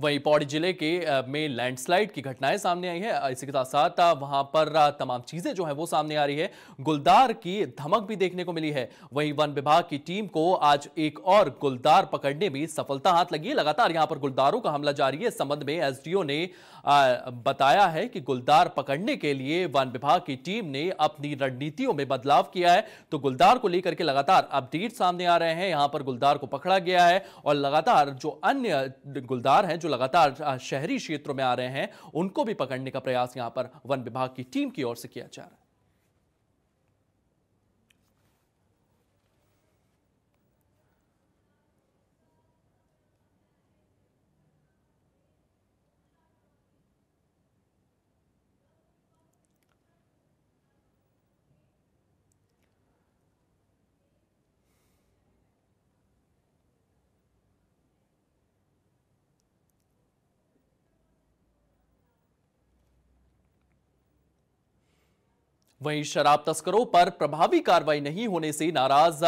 वहीं पौड़ी जिले के में लैंडस्लाइड की घटनाएं सामने आई है इसी के साथ साथ वहां पर तमाम चीजें जो है वो सामने आ रही है गुलदार की धमक भी देखने को मिली है वहीं वन विभाग की टीम को आज एक और गुलदार पकड़ने में सफलता हाथ लगी है लगातार यहां पर गुलदारों का हमला जारी है इस संबंध में एसडीओ ने बताया है कि गुलदार पकड़ने के लिए वन विभाग की टीम ने अपनी रणनीतियों में बदलाव किया है तो गुलदार को लेकर के लगातार अपडेट सामने आ रहे हैं यहां पर गुलदार को पकड़ा गया है और लगातार जो अन्य गुलदार हैं जो जो लगातार शहरी क्षेत्रों में आ रहे हैं उनको भी पकड़ने का प्रयास यहां पर वन विभाग की टीम की ओर से किया जा रहा है वहीं शराब तस्करों पर प्रभावी कार्रवाई नहीं होने से नाराज